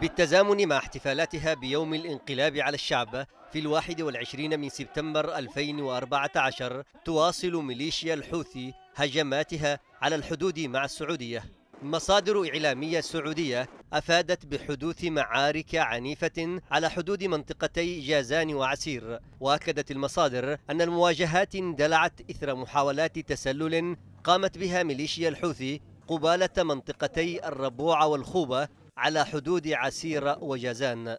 بالتزامن مع احتفالاتها بيوم الانقلاب على الشعب في الواحد والعشرين من سبتمبر 2014 تواصل ميليشيا الحوثي هجماتها على الحدود مع السعودية مصادر إعلامية سعودية أفادت بحدوث معارك عنيفة على حدود منطقتي جازان وعسير وأكدت المصادر أن المواجهات اندلعت إثر محاولات تسلل قامت بها ميليشيا الحوثي قبالة منطقتي الربوع والخوبة على حدود عسير وجازان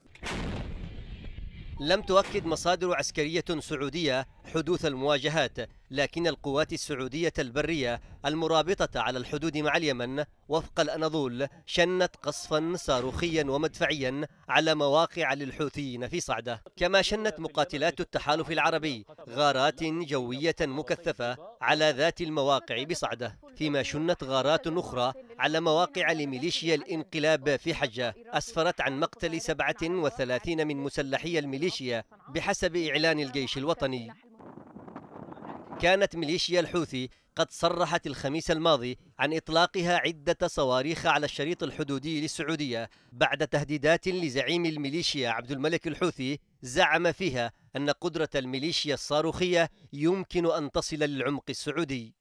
لم تؤكد مصادر عسكرية سعودية حدوث المواجهات لكن القوات السعودية البرية المرابطة على الحدود مع اليمن وفق الأناضول شنت قصفا صاروخيا ومدفعيا على مواقع للحوثيين في صعدة كما شنت مقاتلات التحالف العربي غارات جوية مكثفة على ذات المواقع بصعدة فيما شنت غارات أخرى على مواقع لميليشيا الانقلاب في حجة أسفرت عن مقتل 37 من مسلحي الميليشيا بحسب إعلان الجيش الوطني كانت ميليشيا الحوثي قد صرحت الخميس الماضي عن إطلاقها عدة صواريخ على الشريط الحدودي للسعودية بعد تهديدات لزعيم الميليشيا عبد الملك الحوثي زعم فيها أن قدرة الميليشيا الصاروخية يمكن أن تصل للعمق السعودي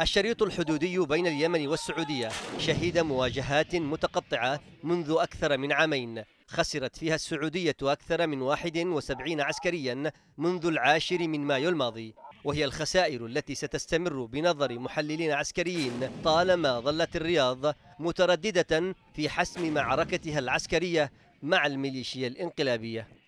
الشريط الحدودي بين اليمن والسعودية شهد مواجهات متقطعة منذ أكثر من عامين خسرت فيها السعودية أكثر من 71 عسكريا منذ العاشر من مايو الماضي وهي الخسائر التي ستستمر بنظر محللين عسكريين طالما ظلت الرياض مترددة في حسم معركتها العسكرية مع الميليشيا الانقلابية